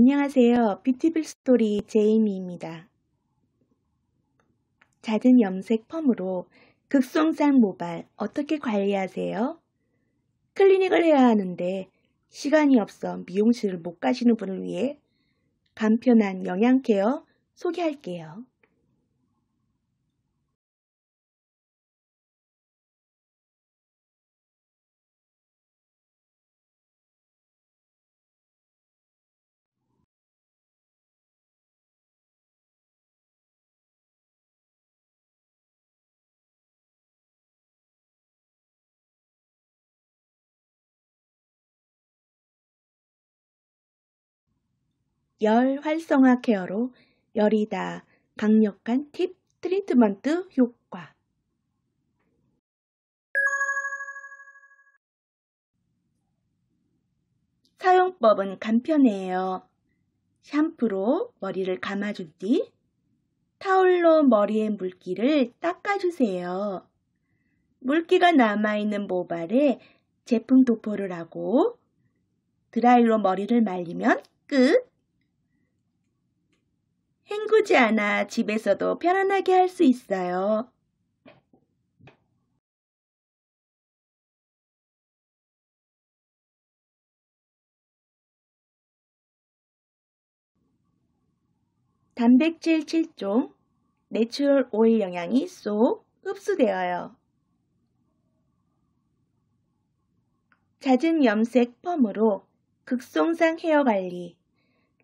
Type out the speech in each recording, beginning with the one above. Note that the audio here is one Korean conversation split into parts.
안녕하세요. 뷰티블 스토리 제이미입니다. 잦은 염색 펌으로 극성상 모발 어떻게 관리하세요? 클리닉을 해야 하는데 시간이 없어 미용실을 못 가시는 분을 위해 간편한 영양 케어 소개할게요. 열 활성화 케어로 열이다 강력한 팁 트리트먼트 효과 사용법은 간편해요. 샴푸로 머리를 감아준 뒤 타올로 머리의 물기를 닦아주세요. 물기가 남아있는 모발에 제품 도포를 하고 드라이로 머리를 말리면 끝! 친구지 않아 집에서도 편안하게 할 수 있어요. 단백질 7종, 내추럴 오일 영양이 쏙 흡수되어요. 잦은 염색 펌으로 극손상 헤어 관리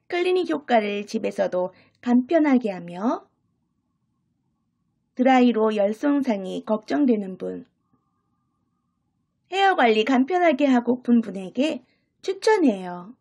클리닉 효과를 집에서도 간편하게 하며 드라이로 열성상이 걱정되는 분, 헤어 관리 간편하게 하고픈 분에게 추천해요.